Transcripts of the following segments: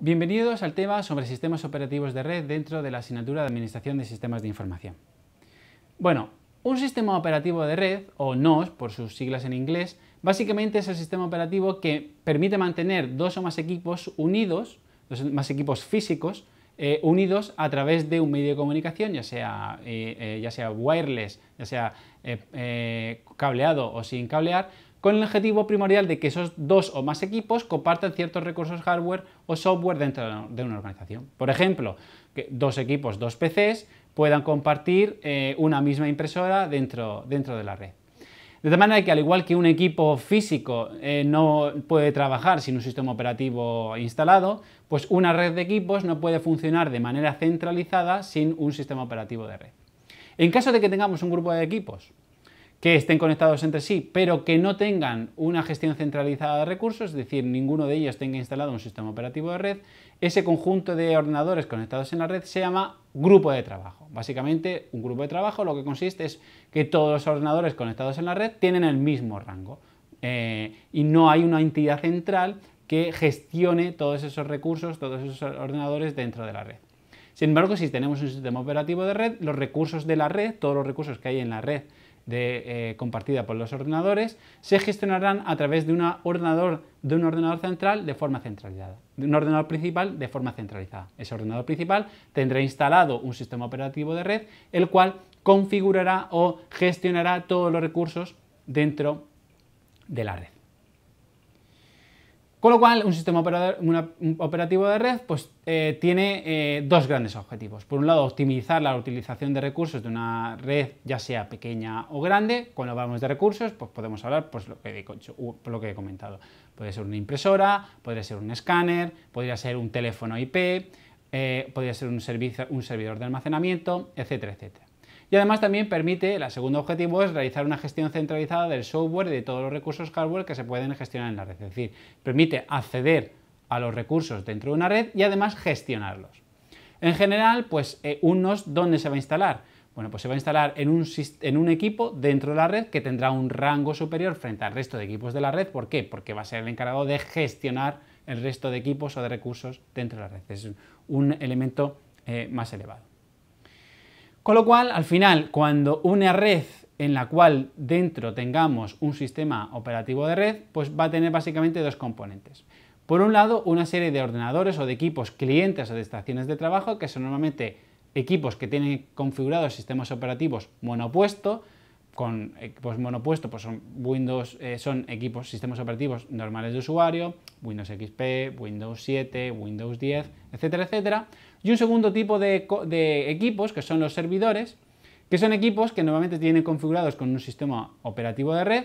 Bienvenidos al tema sobre sistemas operativos de red dentro de la asignatura de Administración de Sistemas de Información. Bueno, un sistema operativo de red, o NOS por sus siglas en inglés, básicamente es el sistema operativo que permite mantener dos o más equipos unidos, dos más equipos físicos, eh, unidos a través de un medio de comunicación, ya sea, eh, eh, ya sea wireless, ya sea cableado o sin cablear, con el objetivo primordial de que esos dos o más equipos compartan ciertos recursos hardware o software dentro de una organización. Por ejemplo, que dos equipos, dos PCs, puedan compartir eh, una misma impresora dentro, dentro de la red. De tal manera que al igual que un equipo físico eh, no puede trabajar sin un sistema operativo instalado, pues una red de equipos no puede funcionar de manera centralizada sin un sistema operativo de red. En caso de que tengamos un grupo de equipos que estén conectados entre sí, pero que no tengan una gestión centralizada de recursos, es decir, ninguno de ellos tenga instalado un sistema operativo de red, ese conjunto de ordenadores conectados en la red se llama grupo de trabajo. Básicamente, un grupo de trabajo lo que consiste es que todos los ordenadores conectados en la red tienen el mismo rango eh, y no hay una entidad central que gestione todos esos recursos, todos esos ordenadores dentro de la red. Sin embargo, si tenemos un sistema operativo de red, los recursos de la red, todos los recursos que hay en la red, eh, compartida por los ordenadores, se gestionarán a través de, ordenador, de un ordenador central de forma centralizada, de un ordenador principal de forma centralizada. Ese ordenador principal tendrá instalado un sistema operativo de red, el cual configurará o gestionará todos los recursos dentro de la red. Con lo cual, un sistema operativo de red pues, eh, tiene eh, dos grandes objetivos. Por un lado, optimizar la utilización de recursos de una red, ya sea pequeña o grande. Cuando hablamos de recursos, pues podemos hablar pues, lo, que he, comentado. Puede ser una impresora, podría ser un escáner, podría ser un teléfono IP, eh, podría ser un, servicio, un servidor de almacenamiento, etcétera, etcétera. Y además también permite, el segundo objetivo es realizar una gestión centralizada del software y de todos los recursos hardware que se pueden gestionar en la red. Es decir, permite acceder a los recursos dentro de una red y además gestionarlos. En general, pues eh, un ¿dónde se va a instalar? Bueno, pues se va a instalar en un, en un, equipo dentro de la red que tendrá un rango superior frente al resto de equipos de la red. ¿Por qué? Porque va a ser el encargado de gestionar el resto de equipos o de recursos dentro de la red. Es un elemento eh, más elevado. Con lo cual, al final, cuando una red en la cual dentro tengamos un sistema operativo de red, pues va a tener básicamente dos componentes. Por un lado, una serie de ordenadores o de equipos clientes o de estaciones de trabajo, que son normalmente equipos que tienen configurados sistemas operativos monopuesto, con equipos monopuesto, pues son Windows, eh, son equipos, sistemas operativos normales de usuario, Windows XP, Windows 7, Windows 10, etcétera, etcétera. Y un segundo tipo de, de equipos, que son los servidores, que son equipos que normalmente tienen configurados con un sistema operativo de red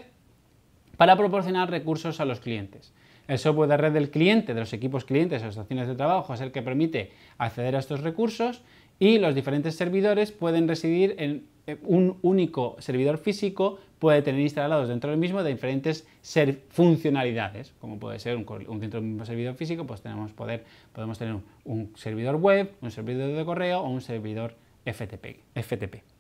para proporcionar recursos a los clientes. El software de red del cliente, de los equipos clientes o estaciones de trabajo, es el que permite acceder a estos recursos y los diferentes servidores pueden residir en eh, un único servidor físico, puede tener instalados dentro del mismo de diferentes funcionalidades, como puede ser un, centro servidor físico, pues tenemos poder, podemos tener un, un servidor web, un servidor de correo o un servidor FTP. FTP.